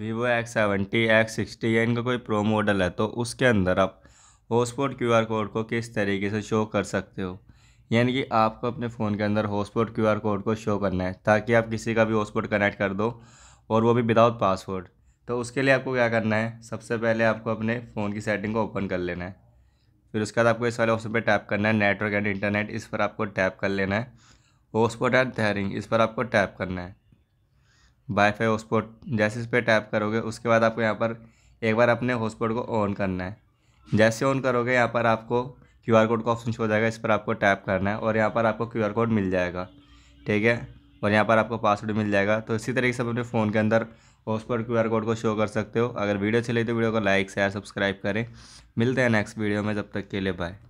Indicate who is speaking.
Speaker 1: Vivo X seventy X sixty या इनका कोई प्रो मॉडल है तो उसके अंदर आप हॉटस्पॉट क्यू आर कोड को किस तरीके से शो कर सकते हो यानी कि आपको अपने फ़ोन के अंदर हॉटस्पॉट क्यू आर कोड को शो करना है ताकि आप किसी का भी हॉटस्पॉट कनेक्ट कर दो और वो भी विदाउट पासवर्ड तो उसके लिए आपको क्या करना है सबसे पहले आपको अपने फ़ोन की सेटिंग को ओपन कर लेना है फिर उसके बाद आपको इस वाले ऑप्शन पर टैप करना है नेटवर्क एंड इंटरनेट इस पर आपको टैप कर लेना है हॉटस्पॉट एंड थैरिंग इस पर आपको टैप करना है वाईफाई हॉटस्पॉट जैसे इस पर टैप करोगे उसके बाद आपको यहाँ पर एक बार अपने हॉटस्पॉट को ऑन करना है जैसे ऑन करोगे यहाँ पर आपको क्यू आर कोड का ऑप्शन हो जाएगा इस पर आपको टैप करना है और यहाँ पर आपको क्यू आर कोड मिल जाएगा ठीक है और यहाँ पर आपको पासवर्ड मिल जाएगा तो इसी तरीके से आप अपने फ़ोन के अंदर हॉटस्पॉट क्यू आर कोड को शो कर सकते हो अगर वीडियो अच्छी लगी तो वीडियो को लाइक शेयर सब्सक्राइब करें मिलते हैं नेक्स्ट वीडियो में जब तक के लिए बाय